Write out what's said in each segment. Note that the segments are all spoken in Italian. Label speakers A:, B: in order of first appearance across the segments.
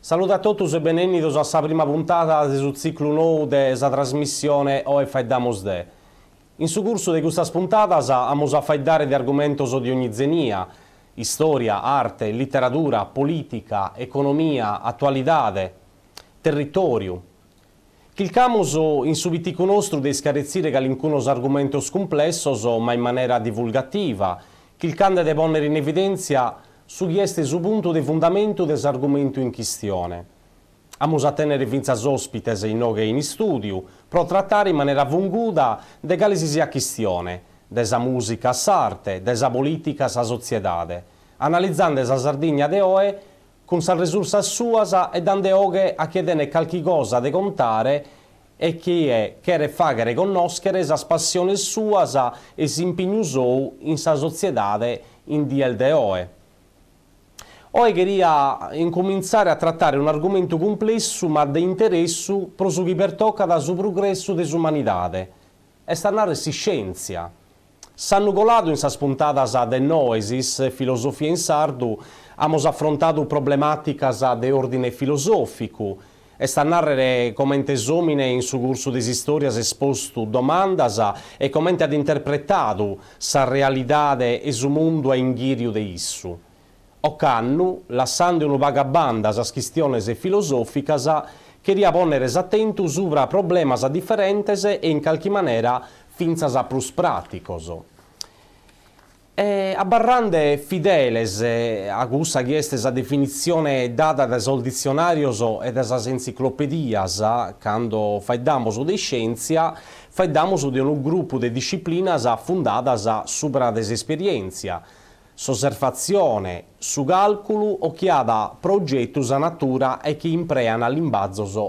A: Saluto a tutti e benvenuti alla prima puntata del ciclo nuovo della trasmissione OFI Damos Day. In su curso de questa spuntata abbiamo a dare di argomentos di ogni zenia, storia, arte, letteratura, politica, economia, attualità, territorio. Chilcamus in subitico nostro di scarezzire qualcuno argomentos scomplesso, ma in maniera divulgativa, chilcande de ponere in evidenza su chi chieste su punto di fondamento dell'argomento in questione. A Musatenere vinza ospites in noghe in studio, pro trattare in maniera vunguda de galesia questione, desa musica a s'arte, desa politica a sa sociedade, analizzando sa Sardegna de oe con sa risorsa sua e dando oghe a chiedere qualche cosa de contare e chi è chere fagare conoscere sa spassione sua e si sou in sa sociedade in diel de oe oicheria incominciare a trattare un argomento complesso ma di interesse prosu che pertocca da su progresso dell'umanità. E stannare si scienza. Sanno colato in sa spuntata sa de Noesis, filosofia in sardo, abbiamo affrontato problematica sa de ordine filosofico, e sta narrare come esomine in suo corso di storia si esposto domandasa e come ad interpretato sa realità e su mondo a inghirio de issu lassando una okannu, lassandunu vagabandasa schistionese filosoficasa, cheria poneres attentus ubra problemasa differentese e in qualche maniera finza finzasa prus praticoso. E abbarrande fideles a gussa chiestesa definizione data dai sol dizionarioso e da enciclopedias, quando fai faiddamoso di scienza, faiddamoso di un gruppo di disciplinas fondata supra des esperienza, soserfazione su calculo o chi ha da progetto usa natura e chi imprea na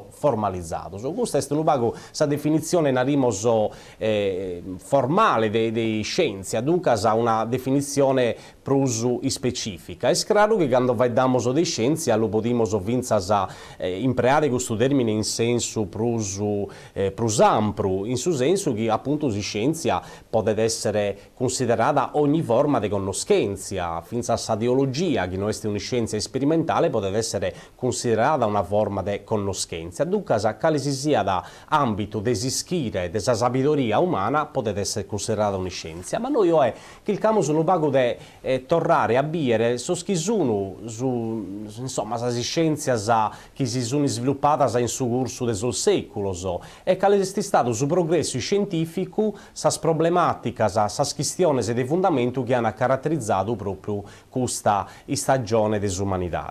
A: formalizzato. So, questa è lupago sa definizione na rimoso eh, formale dei, dei scienze, dunque sa una definizione prusu i specifica. E scranu che quando vai damos o dei scienzi, allo podimos vinzas a eh, impreare questo termine in senso prusu, eh, prusampru, in su senso che appunto si scienza può essere considerata ogni forma di conoscenza, finza a ideologia, che non è una scienza sperimentale, può essere considerata una forma di conoscenza. Dunque, quale si sia da ambito desischire, della sabidoria umana, può essere considerata una scienza. Ma noi è che il camus non pago di tornare a bere soschisuno su, insomma, sa scienza sa che si sono sviluppata sa in suo corso del secolo so. e che è stato su progresso scientifico sa problematica, sa, sa questione dei fondamenti che hanno caratterizzato proprio questa stagione dell'umanità.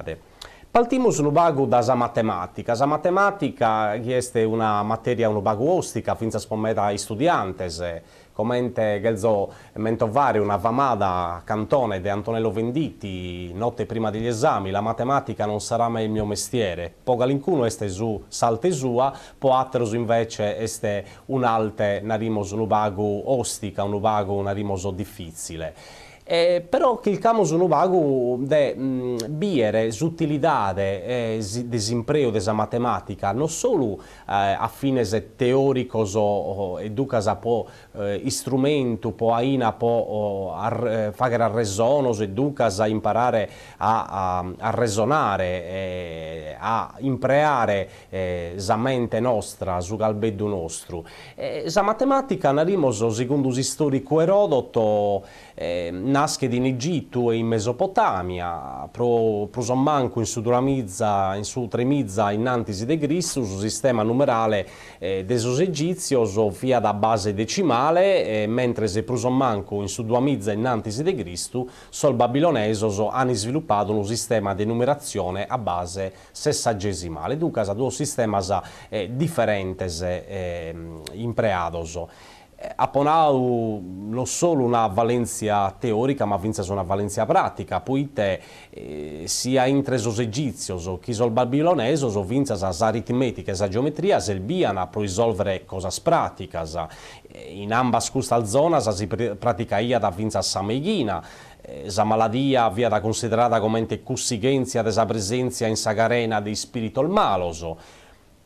A: Partiamo un bago da sa matematica. Sa matematica è una materia un bago ostica, finza spometa ai studiantes. Comente Gelzo Mentovare, una vamada cantone di Antonello Venditti, notte prima degli esami, la matematica non sarà mai il mio mestiere. Poca l'incuno este su salte sua, poatros invece este un'alte narimoso nubago ostica, un nubago narimoso difficile. Eh, però che il camo sono vago de mh, mm, biere zuttilidade eh, desimpreo desa matematica non solo eh, a fine teorico so educas a po eh, strumento po aina po oh, ar, fager a eh, resono so educas a imparare a, a, a resonare eh, a impreare eh, sa mente nostra su galbeddu nostro eh, sa matematica narimo so secondo si storico Erodoto eh, nasced in Egitto e in Mesopotamia, pro, prosommanco in Suduramizza, in Sutremizza, innantisi de Christus, sistema numerale eh, desos egizios, via da base decimale, eh, mentre se prosommanco in Suduramizza e innantisi de Christus, sol babilonesos hanno sviluppato un sistema di numerazione a base sessagesimale. Dunque, sono due sistemi eh, differenti eh, impreados. Eh, a non solo una valenza teorica, ma vince una valenza pratica. Poite eh, sia intresos egizioso che sol babilonesos vince sa aritmetica sa geometria selbiana pro risolvere cosas praticas. Eh, in ambas custa zona si pratica praticaia da vinza sa meghina. Eh, sa maladia via da considerata come ente cussigenzia della presenza in sagarena di spirito malos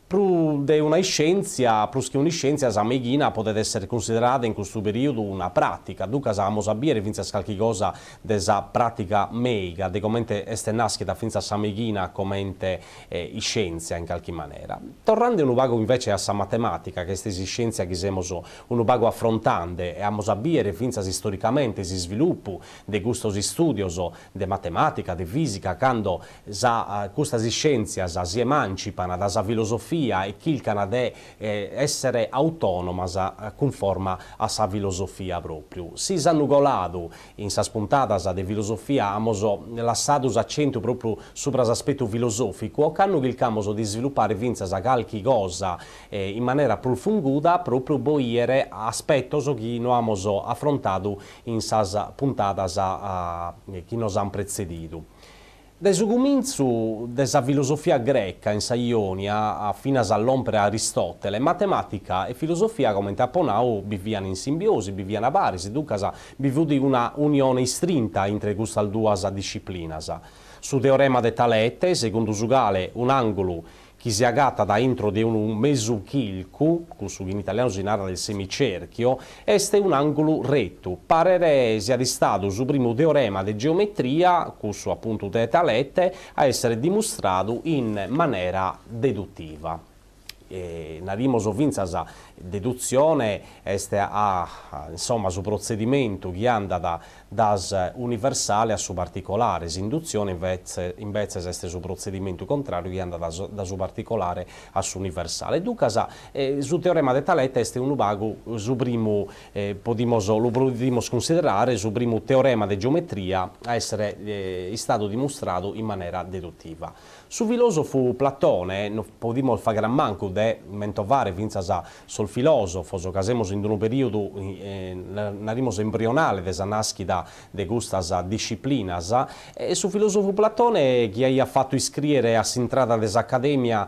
A: più di una scienza, più che una scienza, la meghina può essere considerata in questo periodo una pratica. Duca siamo sapere finza qualcosa della pratica meiga, di come è nascita finza la meghina come eh, scienza in qualche maniera. Tornando un pago invece alla matematica, che è stessa scienza che siamo un pago affrontante e a sapere finza storicamente si sviluppo di questo studios di matematica, di fisica, quando questa scienza si emancipa dalla filosofia filosofia e chilcana de eh, essere autonoma conforme a sa filosofia proprio. Si s'annugolado in sa spuntata sa de filosofia amoso lassato accento proprio sopra l'aspetto filosofico, o canno il camoso di sviluppare vinza sa calchi cosa eh, in maniera profonda proprio boiere aspetto so chi no amoso affrontato in sa puntata sa, a, chi nos han precedito. Da Suguminzu, desa filosofia greca in Ionia, a finas all'ompre Aristotele, matematica e filosofia, come te apponau, viviano in simbiosi, viviano a pari, si ducasa, vivuti una unione istrinta entre queste due disciplinas. Su teorema de Talete, secondo Sugale, un angolo chi si agata dentro di un mesuchilcu, che in italiano si narra del semicerchio, este un angolo retto. Parere sia di stato su primo teorema di geometria, su appunto teta lette, a essere dimostrato in maniera deduttiva. E narimo sovinzas deduzione este a, a insomma su procedimento che anda da, das universale a subarticolare, s'induzione invece, invece esiste su procedimento contrario che anda da, da subarticolare a su universale. Ducas, eh, su teorema de Taletta è un ubago su primo, eh, podimos, lo potremmo considerare su primo teorema di geometria a essere eh, stato dimostrato in maniera deduttiva. Su filosofo Platone, non podimo fare gran manco di mentovare vinza a sol filosofo, so casemos in un periodo eh, narimo embrionale de Sanaschi da vita de gustas disciplinas. E su filosofo Platone, chi ha fatto iscrivere a s'intrada des'accademia,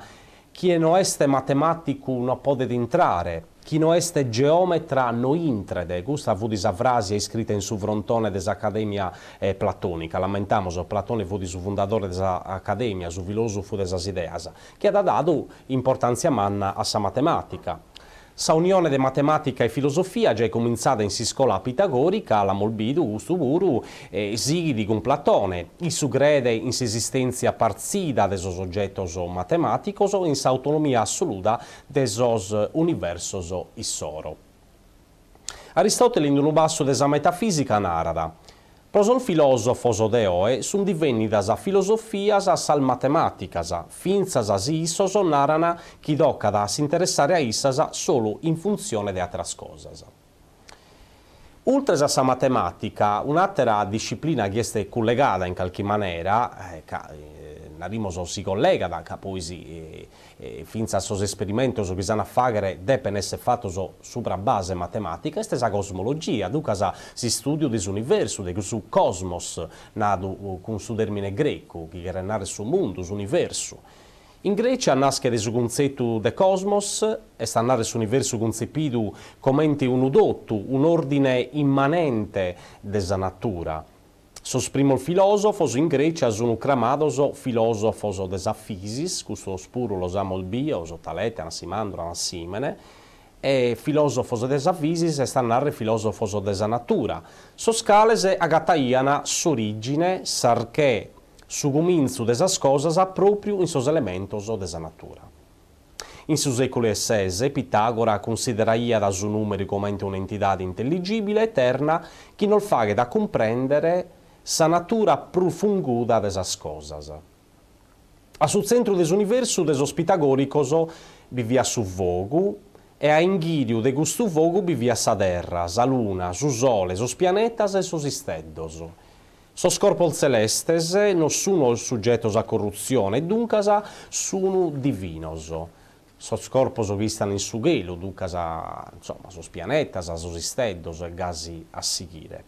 A: chi non este matematico non può entrare. Chi non este geometra non intrede, questa fu disavrasia iscritta in su frontone dell'Accademia eh, Platonica. Lamentamos, Platone fu su fondatore dell'Accademia, su filosofo dell'Asideasa, che ha dato importanza manna a sa matematica. Sa unione de matematica e filosofia già è cominciata in siscola pitagorica, la molbidu, ustuburu, e di con Platone. Il sugrede in esistenza parzida desos oggettos matematicos in sa autonomia assoluta de desos universos issoro. Aristotele in un basso sa metafisica narada. Prosol filosofos odeoe sun divennidasa filosofiasa sal matematicasa, finzasa si o narana chi docca da si interessare a issasa solo in funzione de atras cosasa. Oltre a sa matematica, un'altra disciplina che è collegata in qualche maniera, eh, ca, eh, Narimoso si collega da poesia, finza sos experimentos che sanno fare deve essere fatto sopra base matematica, stessa cosmologia, ducasa si studio dell'universo, del su cosmos, nato con su termine greco, che era nare su mondo, su In Grecia nasce il concetto de cosmos, e sta andare su universo concepito come un udotto, un ordine immanente della natura. Sosprimol filosofo in Grecia sono cramadoso filósofos des afisis, custos purulos amol bios, talete, ansimandro, ansimene, e filosofos des afisis e stannare filosofos des natura. Soscalese agataiana s'origine, sarché suguminzu cominzu desas cosas proprio in sos elementos desa natura. In su secolo XVI Pitagora consideraia da su numeri come un'entità intelligibile, eterna, chi non fa che da comprendere sa natura profunguda esas cosas. A su centro des'universo desos pitagoricoso vivia su vogu e a inghidiu de gustu vogu vivia sa terra, sa luna, su sole, sos pianetas e sos isteddos. Sos corpos celestes non sono suggettos a corruzione e duncas sono divinos. Sos corpos che stanno in su gelo, duncas, insomma, sos pianetas, sos isteddos e gasi a seguire.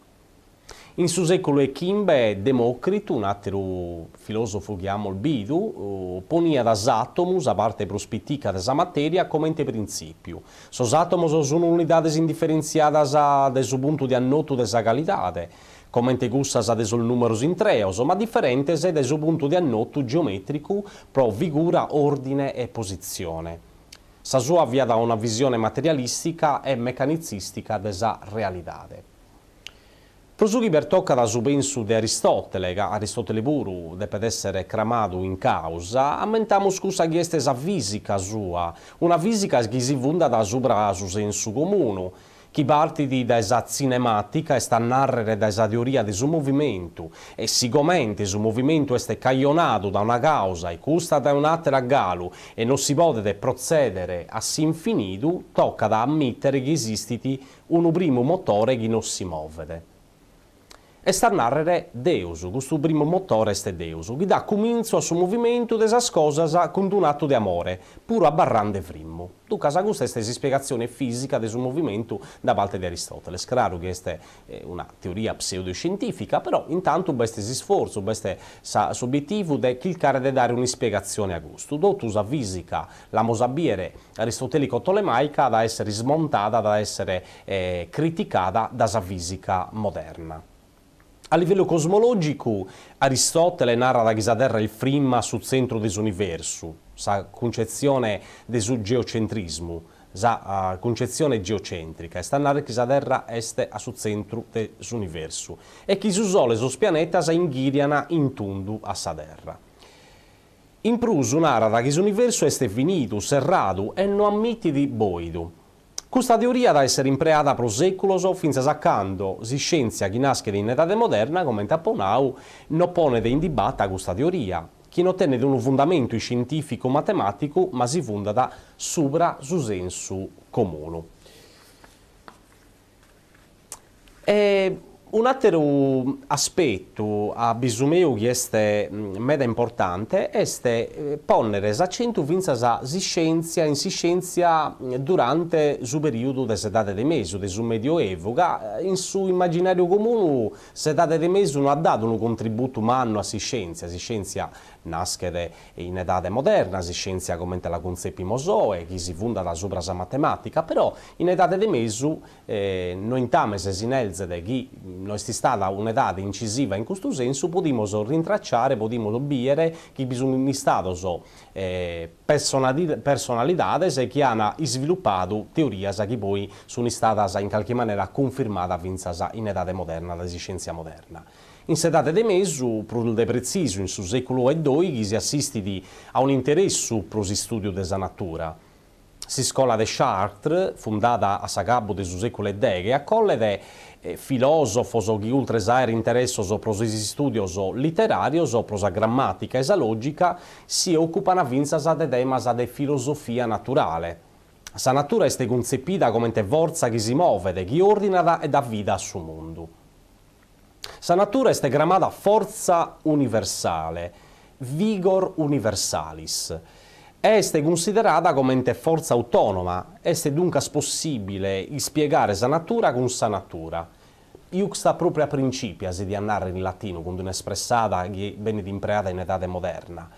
A: In suo secolo e Kimbe Democrito, un altro filosofo il bidu, ponia das atomus, a parte prospettica della materia, come ente principio. Sos atomos sono unità indifferenziate da su punto di annoto della calidade, come ente gussas de sul numeros intreos, ma differentes da su punto di annoto geometrico pro figura, ordine e posizione. Sa sua via da una visione materialistica e meccanicistica della realidade. Prosughi tocca da subensu de Aristotele, ca Aristotele de ped essere cramadu in causa, ammentiamo scusa chi este sa fisica sua, una fisica che si funda da subrasu sensu comunu, chi partiti da esa cinematica e sta narrere da esa teoria di su movimento e sicuramente su movimento este caglionato da una causa e custa da un'altra galu e non si può procedere a s'infinitu, tocca da ammettere che esistiti un primo motore che non si muove. Esternarrere Deusu, questo primo motore este Deusu, che dà comincio al suo movimento della scosa con un atto di amore, puro il frimmo. Tu casa questa è spiegazione fisica del suo movimento da parte di Aristotele. Scraro che questa è una teoria pseudoscientifica, però intanto questo sforzo, questo obiettivo è cercare di dare una spiegazione a gusto. Dotusa fisica, la mosabiere aristotelico-tolemaica da essere smontata, da essere eh, criticata da sa fisica moderna. A livello cosmologico, Aristotele narra da Ghisaderra il frimma sul centro dell'universo, sa concezione del geocentrismo, sa ah, concezione geocentrica, e sta narra Ghisaderra est a sul centro dell'universo, e chi su sole sus pianeta sa inghiriana in tundu a sa terra. In prus narra che l'universo è finito, serrato e non ammitti di boido, Custa teoria da essere impreata pro secolo finza sacando, si scienza chi nasce in età moderna, come tapponau, non pone in dibatta questa teoria, che non tiene un fondamento scientifico-matematico, ma si funda da supra su senso comune. E... Eh, un altro aspetto a Bisumeu che è molto importante è ponere l'accento sulla scienza in scienza durante il periodo dell'età di mesi, del medioevo, che in suo immaginario comune l'età di mesi non ha dato un contributo umano a scienza, scienza nascere in edade moderna, si scienza comente la concepimo zoe, chi si funda la sobrasa matematica, però in edade di mesu eh, noi intame se si nelzede chi non è stata un'edade incisiva in questo senso, podimoso rintracciare, podimoso biere chi bisogna in stato so eh, personalità se chi hanno sviluppato teoria che poi sono stata in qualche maniera confermata in edade moderna, da scienza moderna. In sedate de mesu, prul de preciso, in su secolo e doighi, si assistidi a un interesse pro si studio de sa natura. Si scola de Chartres, fondata a Sagabbo de su secolo e deghe, accolle de eh, filosofos o chi ultra saer interessos o pro si studios o literarios o pro grammatica e sa logica, si occupano a vinzas de temas de filosofia naturale. Sa natura è concepita come te forza che si muove, che ordina e dà vita a su mondo. Sa natura est gramada forza universale, vigor universalis. Este considerata come ente forza autonoma, este dunque possibile spiegare sa natura con sa natura. Iuxta propria principia si di andare in latino, con un'espressata che viene impreata in età moderna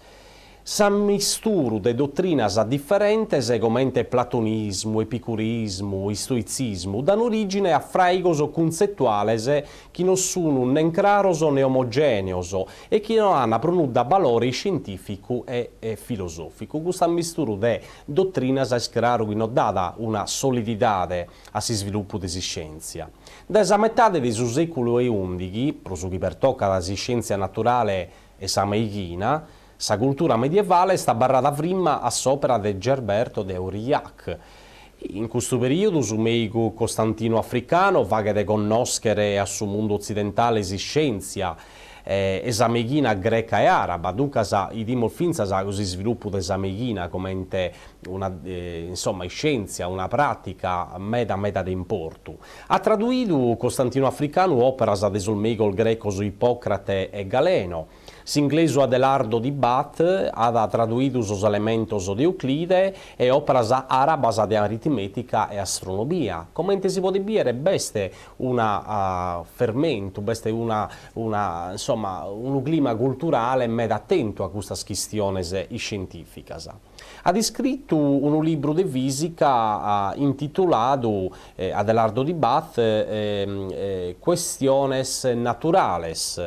A: s'ammisturano de dottrinas differentes egomente platonismo, epicurismo, istoizismo, danno origine a fraigos concettuales che non sono né claros né omogeneos e che non hanno pronudda valore scientifico e, e filosofico. Questa mistura de dottrinas è chiaro che non dà una solidità a si sviluppo di scienza. Desa metà del secolo XI, prosughi per tocca la scienza naturale e samaichina, Sa cultura medievale sta barrata prima a sopra di Gerberto de Aurillac. In questo periodo, su meico costantino africano, vaghe de conoscere a suo mondo occidentale si scenzia, eh, esameghina greca e araba, dunque sa, i dimorfinza sa così sviluppo di esameghina come una, eh, insomma, scienza, una pratica meta meta di importo. Ha traduito Costantino Africano opera sa de il greco su Ippocrate e Galeno, Singlesu Adelardo di Bath, ha traduito os elementos di Euclide e operas arabas de aritmetica e astronomia. Commente si può dire, beste una uh, fermento, beste una, una, insomma, un clima culturale meda attento a questa questione scientifica. Ha scritto un libro di fisica uh, ah, intitolato eh, Adelardo di Bath, eh, eh, Questiones naturales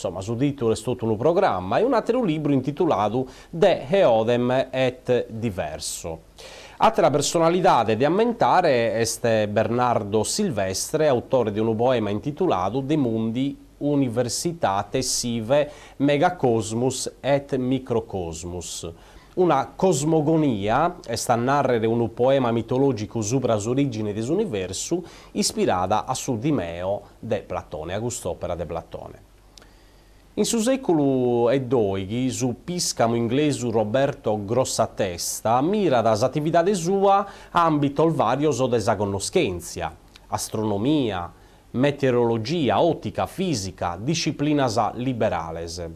A: insomma, sudito è stato un programma e un altro libro intitolato De Heodem et Diverso. Altra personalità di ammentare è Bernardo Silvestre, autore di un poema intitolato De Mundi Universitate Sive Megacosmus et Microcosmus una cosmogonia, sta a narrare un poema mitologico sopra l'origine dell'universo, ispirata a Sudimeo de Platone, a quest'opera de Platone. In su secolo e doigi, su piscamo inglese Roberto Grossatesta, mira da attività de sua ambito il vario so desa astronomia, meteorologia, ottica, fisica, disciplina sa liberales.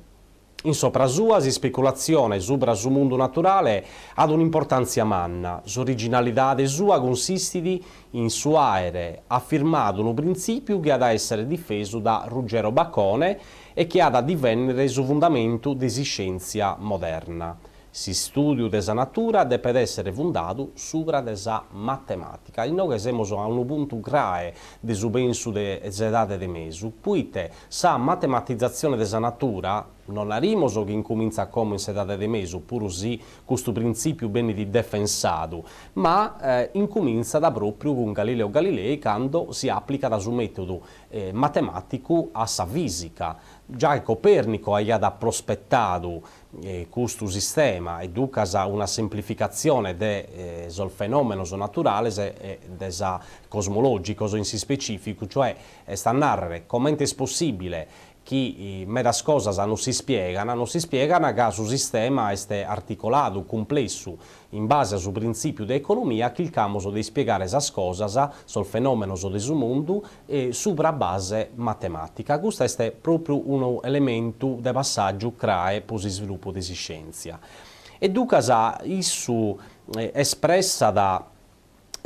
A: In sopra sua si speculazione subra su mondo naturale ad un'importanza manna. S'originalità de sua consistidi in suaere, affermato un principio che ha da essere difeso da Ruggero Baccone e che ha da divenire su fondamento di scienza moderna. Si studio della natura deve essere fondato sopra della matematica. E noi siamo a un punto grave del penso dell'età di mesu, poiché la matematizzazione della natura non arimo so che incomincia a come in sedate di mese, oppure sì, questo principio bene di defensato, ma eh, incomincia da proprio con Galileo Galilei quando si applica da suo metodo eh, matematico a sa fisica. Già Copernico aveva prospettato eh, questo sistema e ducasa una semplificazione del eh, fenomeno so naturale e del cosmologico, so in si specifico, cioè sta a narrare come è possibile chi eh, medas cosas non si spiegano, non si spiegano che il sistema è articolato, complesso, in base al principio dell'economia, di il cerchiamo di spiegare esas cosas, sul fenomeno del mondo, e sopra base matematica. Questo è proprio un elemento di passaggio crae per lo sviluppo di scienza. E Ducas, isso eh, espressa da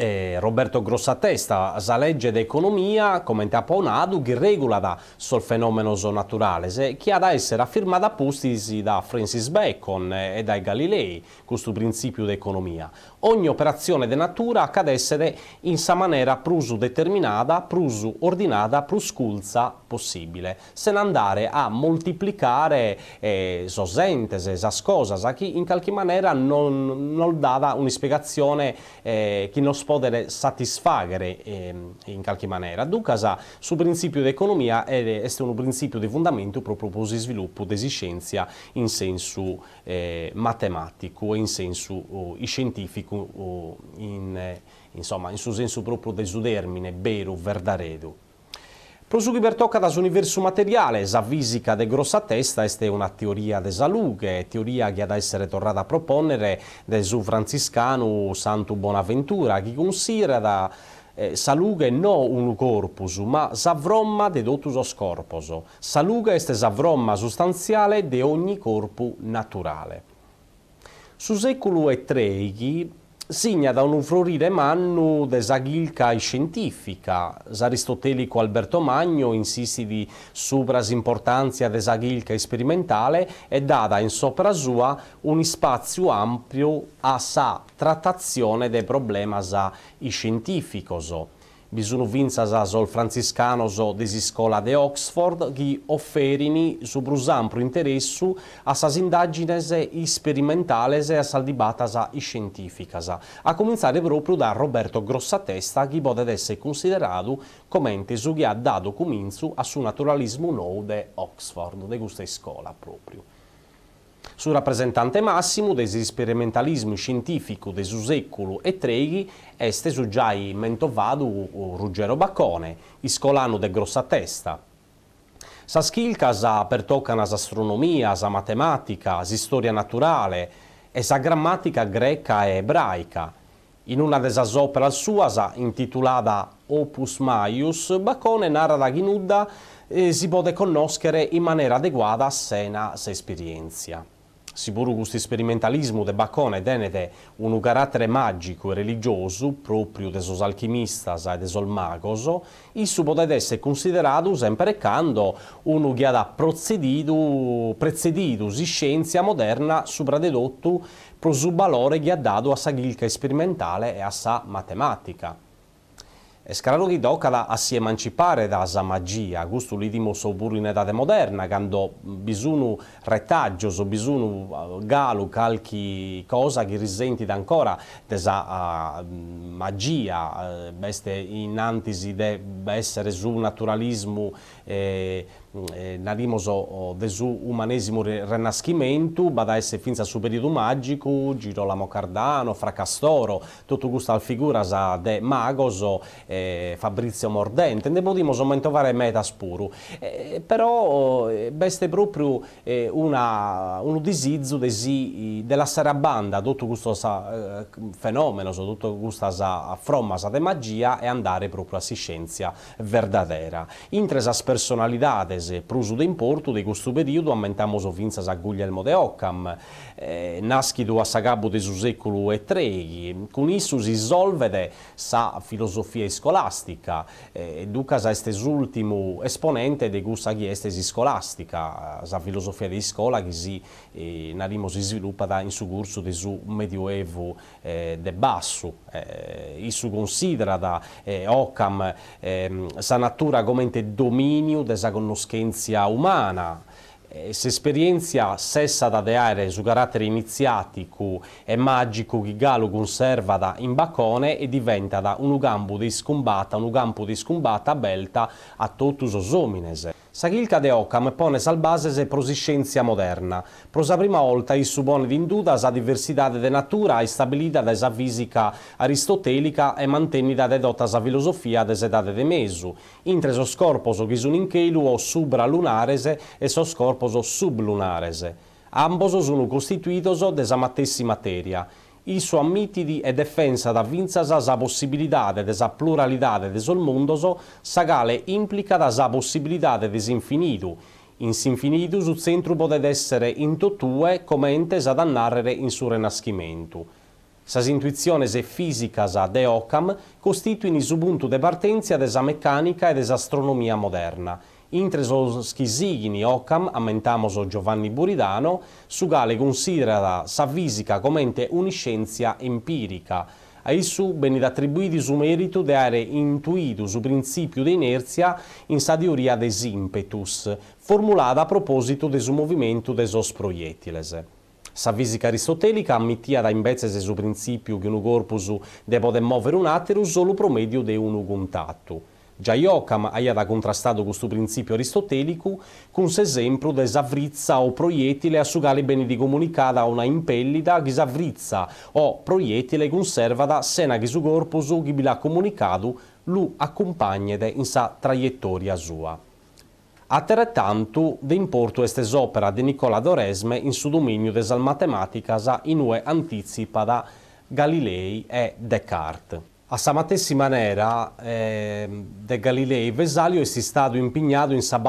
A: eh, Roberto Grossatesta, sa legge d'economia, commenta tempo onadu, che regula da sul fenomeno naturale, se chi ha da essere affermata appostisi da Francis Bacon eh, e dai Galilei, questo principio d'economia. Ogni operazione di natura accade essere in sa maniera prusu determinata, prusu ordinata, prusculza possibile, se non andare a moltiplicare eh, sosentese, sascosa, sa chi in qualche maniera non, non dava un'espiegazione eh, che non poter satisfagare ehm, in qualche maniera. Ducasa, su principio di economia è, è un principio di fondamento proprio per lo sviluppo della scienza in senso eh, matematico e in senso oh, scientifico, oh, in, eh, insomma, in suo senso proprio desudermine, vero, verdaredo. Prosughi Bertocca das universo materiale, sa fisica de grossa testa, este è una teoria de salughe, teoria che ad essere tornata a proponere de su franciscano Santo Bonaventura, che considera eh, salughe non un corpus, ma savromma de totus corpus. Salughe este savromma sostanziale de ogni corpo naturale. Su secolo e treghi, Signa da un unfrurire mannu de sa ghilca scientifica. S'aristotelico Alberto Magno insisti di supras importanzia de sa sperimentale e dada in sopra sua un spazio ampio a sa trattazione de problema sa problemi scientificos. Bisuno vinza sol franciscano so scola de Oxford gli offerini su brusampro interessu a sas indagines sperimentales e a saldibatasa e scientificasa, a cominciare proprio da Roberto Grossatesta che può essere considerato commente su chi ha dato cominzo a su naturalismo nuovo de Oxford, de questa scuola proprio. Sul rappresentante massimo desi sperimentalismi scientifico de Suseccolo e Treghi este su giai mentovadu Ruggero Baccone, iscolano de grossa testa. Sa schilca sa per pertocana sa astronomia, sa matematica, sa storia naturale e sa grammatica greca e ebraica. In una desa opera sua, intitolata Opus Maius, Bacone narra da Ghinudda eh, si può conoscere in maniera adeguata a Sena sa esperienza. Siburu gusti sperimentalismo de bacone denete un carattere magico e religioso proprio de sos alchimistas e de sos magos, isso potete essere considerato sempre uno che ha procedidu, precedidu si scienza moderna supradedotto pro su che ha dato a sa chilca sperimentale e a sa matematica. E Eskaraluri daukala hasi emantzipare da zamagia, gustu lidimo in date moderna, quando bisunu retaggioso, bisunu eh, galu, calchi cosa che risenti da ancora desa uh, eh, magia, uh, beste in antisi de essere su naturalismo eh, eh, Nadimoso desu umanesimo renascimento, badaesse finza su periodo magico, Girolamo Cardano, Fracastoro, tutto gusta figuras de Magoso, eh, Fabrizio Mordente, ne podimoso mentovare meta spuru. Eh, però eh, beste proprio eh, una, un disizzo desi, della sarabanda, tutto gusto sa, eh, fenomeno, tutto gusta sa fromma sa de magia e andare proprio a scienza verdadera. Intre sa personalità mese. Prus de importo de questo periodo aumentamos o vinzas a Guglielmo de Occam eh, naskidu a sagabude susekulu e trei, con issus isolvede la filosofia scolastica, eh, Ducas estes ultimo esponente di questa chi scolastica, la filosofia di scola che si eh, si sviluppa in su curso del medioevo eh, de basso, eh, issu considera da eh, Occam eh, sa natura come dominio della conoscenza umana, eh, se esperienza stessa da deare su carattere iniziatico e magico che Galo conserva da in baccone e diventa da un campo di scombata, un campo di scombata belta a totus osomines. Sakilka de Ockham pone salbases e prosiscenza moderna. Prosa prima volta il subone di induda sa diversità de natura e stabilita da sa fisica aristotelica e mantenida de dotta sa filosofia de sedate de mesu. Intre sos corpos che sono in chelu e so scorposo sublunarese. Ambos sono costituidos de sa matessi materia. Il suo admitidi e defensa da vinzas sa possibilidade de sa pluralidade de sol mundoso, sa gale implica da sa possibilità de s'infinidu. In s'infinidu su centro podet essere in totue ente sa da narrere in su Sa intuizione se fisica sa de Occam costituini su punto de partenza de sa meccanica e de sa astronomia moderna. Intresolski Signi occam ammentamoso Giovanni Buridano, su Sugale considera Savvisica comente uniscienzia empirica. A esso venit attribuiti su merito di are intuito su principio di inerzia in sa teoria des impetus, formulata a proposito de su movimento de sos proiettiles. Sa fisica aristotelica ammittia da imbezze su principio che un corpus de poter muovere un atero solo promedio de unu contatto. Già Iocam aveva contrastato questo principio aristotelico con l'esempio di savrizza o proiettile a sugare bene di comunicata a una impellida che savrizza o proiettile conservata sena che su corpo su chi la comunicato lo accompagnete in sa traiettoria sua. Altrettanto d'importo est opera di Nicola Doresme in suo dominio des matematica sa in ue anticipa da Galilei e Descartes. A Samatessi Manera eh, de Galilei Vesalio este estado empenhado em essa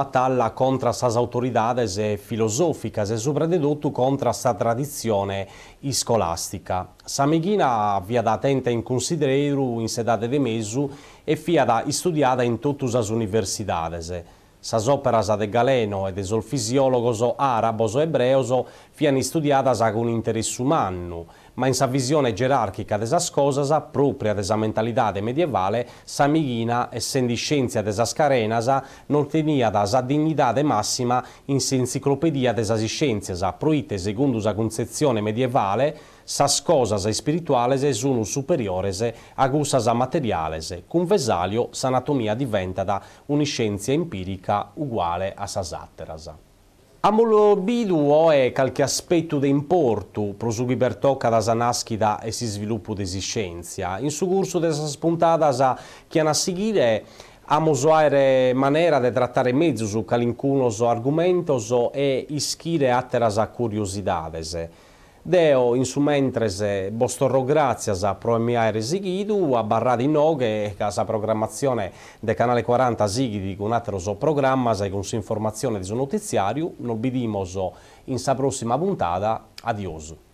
A: contro le autorità filosofiche e soprattutto contro la tradizione scolastica. Sameghina via da tenta in considerio in sedate de mesu e via da studiata in tutte le università. Sas operas de galeno e de sol fisiologo so arabo so ebreo so ebreos fian sa con interesse umano, ma in sa visione gerarchica de sa desas sa propria de sa mentalidade medievale, sa mighina, essendo scienza desas carenas, non tenia da sa dignidade massima in sa enciclopedia de sa desas sa proite secondo sa concezione medievale, sas cosas spirituales sono superiores a gussas materiales, cun vesalio s'anatomia da uniscienzia empirica uguale a sas atteras. Amolo biduo è qualche aspetto di importo prosughi per tocca da nascita e si sviluppo desi scienza. In su corso della spuntata sa chi a seguire amo soare maniera di trattare mezzo su calincunos argumentos e ischire atteras a curiosidades. Deo in sumentrese bostorro grazie a proemiai sighidu a barradi noghe ca sa programmazione del canale 40 sigidi con altro suo programma, e con su informazione di suo notiziario, non bidimoso in sa prossima puntata, adios.